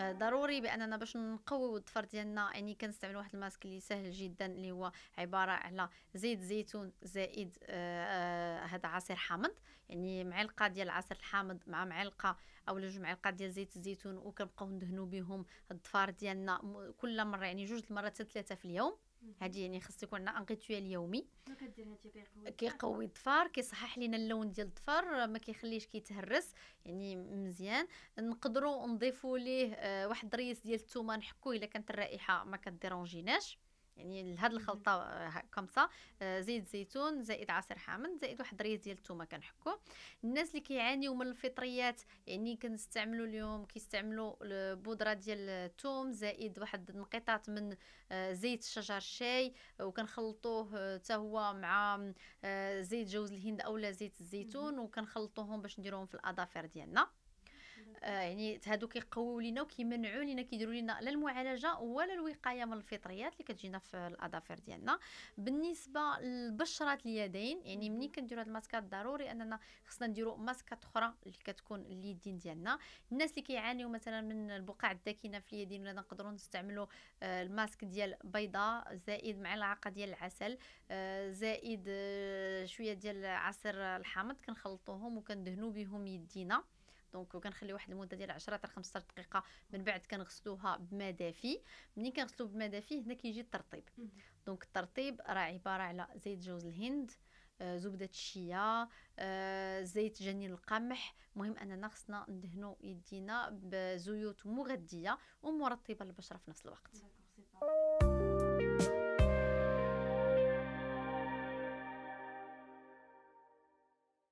ضروري باننا باش نقويو الظفر ديالنا يعني كنستعمل واحد الماسك اللي سهل جدا اللي هو عباره على زيت زيتون زائد آه، آه، هذا عصير حامض يعني معلقه ديال العصير الحامض مع معلقه او جوج معلقات ديال زيت الزيتون وكنبقاو ندهنوا بهم الظفار ديالنا كل مره يعني جوج المرات ثلاثه في اليوم هادي يعني خاص يكون عندنا ان ريتويال يومي كيقوي الظفار كيصحح لينا اللون ديال الظفار ما كيخليش كيتهرس يعني مزيان نقدروا نضيفوا ليه آه، واحد الريس ديال الثومه نحكوه الا كانت الرائحه ما كديرونجيناش يعني لهاد الخلطه آه، كوم سا آه، زيت زيتون زائد عصير حامض زائد واحد الريز ديال الثومه كنحكو الناس اللي كيعانيو من الفطريات يعني كنستعملوا اليوم كيستعملوا البودره ديال الثوم زائد واحد الانقطاط من آه، زيت شجر الشاي وكنخلطوه حتى هو مع زيت جوز الهند اولا زيت الزيتون وكنخلطوهم باش نديروهم في الاظافر ديالنا آه يعني هادو كيقويو لينا وكيمنعوا لينا كيديروا لينا لا المعالجه ولا الوقايه من الفطريات اللي كتجينا في الاظافر ديالنا بالنسبه لبشره اليدين يعني ملي كنديروا هاد الماسكات ضروري اننا خصنا نديروا ماسكات اخرى اللي كتكون اليدين ديالنا الناس اللي كيعانيو مثلا من البقع الداكنه في اليدين ولا نقدروا نستعملوا آه الماسك ديال بيضه زائد معلقه ديال العسل آه زائد آه، شويه ديال عصير الحامض كنخلطوهم وكندهنوا بهم يدينا دونك كنخلي واحد المده ديال 10 حتى 15 دقيقه من بعد كنغسلوها بماء دافي ملي كنغسلو بماء دافي هنا كيجي الترطيب دونك الترطيب راه عباره على زيت جوز الهند آه، زبده الشيا آه، زيت جنين القمح المهم اننا خصنا ندهنو يدينا بزيوت مغذيه ومرطبه للبشره في نفس الوقت